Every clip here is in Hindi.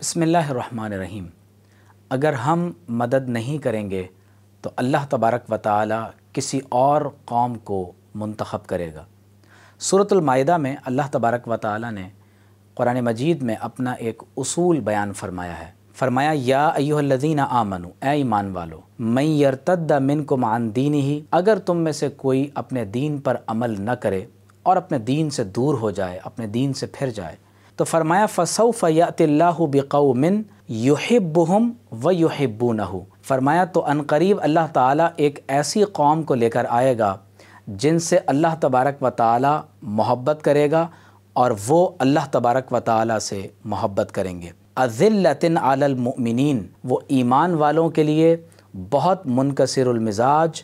बसमीम अगर हम मदद नहीं करेंगे तो अल्लाह तबारक व ताली किसी और कौम को मंतखब करेगा सूरतलमादा में अल्लाह तबारक व ताली ने कुरान मजीद में अपना एक असूल बयान फरमाया है फरमाया या अयोलजीना आमनु ए ईमान वालो मई यरतद मिन को मान दीन ही अगर तुम में से कोई अपने दीन पर अमल न करे और अपने दीन से दूर हो जाए अपने दीन से फिर जाए तो फरमाया फ़सौ फ़यातिल्लाहु बिन युहिब्बुहुम व युहिबून फरमाया तो अनकरीब अल्लाह ताला एक ऐसी कौम को लेकर आएगा जिनसे अल्लाह तबारक व ताली मोहब्बत करेगा और वो अल्लाह तबारक व ताली से मोहब्बत करेंगे अज़िल्लतिन आलमिन वो ईमान वालों के लिए बहुत मुनकसरमिजाज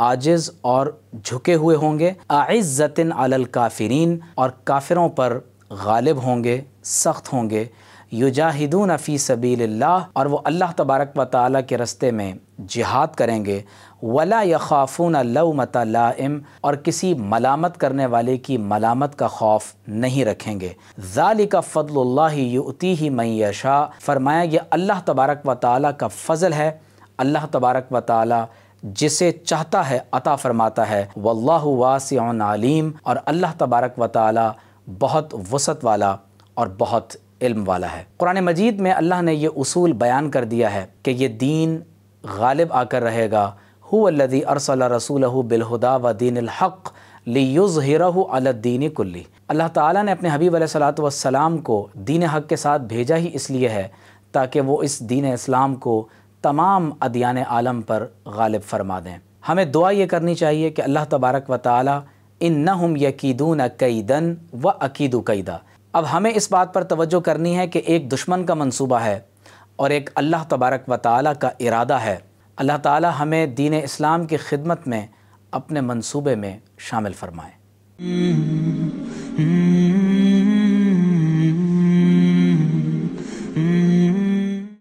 आजिज़ और झुके हुए होंगे आलल आलकाफरीन और काफिरों पर गालिब होंगे सख्त होंगे युजाहिदून फ़ी सबील और वो अल्लाह तबारक व ताली के रस्ते में जिहाद करेंगे वला यखाफून लाइम और किसी मलामत करने वाले की मलामत का खौफ नहीं रखेंगे ज़ाली का फ़ضल युती ही मैशा फरमाया यह अल्लाह तबारक व ताली का फ़ज़ल है अल्लाह तबारक व ताली जिसे चाहता है अता फ़रमाता है वल्ला वासन आलीम और अल्लाह तबारक व ताली बहुत वसत वाला और बहुत इल्म वाला है कुरान मजीद में अल्लाह ने यह उसूल बयान कर दिया है कि ये दीन गालिब आकर रहेगा हुदी अरसल रसूल बिलहुदा व दीन हक़ लियुज़हिरहु दीन कुल्ली अल्लाह ताला ने अपने हबीब सलाम को दीन हक़ के साथ भेजा ही इसलिए है ताकि वो इस दीन इस्लाम को तमाम अदियान आलम पर गालिब फरमा दें हमें दुआ ये करनी चाहिए कि अल्लाह तबारक व ताली इन न हम यकीदून कईदन व अकीद कईदा अब हमें इस बात पर तवज्जो करनी है कि एक दुश्मन का मंसूबा है और एक अल्लाह तबारक व ताली का इरादा है अल्लाह ताली हमें दीन इस्लाम की खिदमत में अपने मनसूबे में शामिल फरमाएँ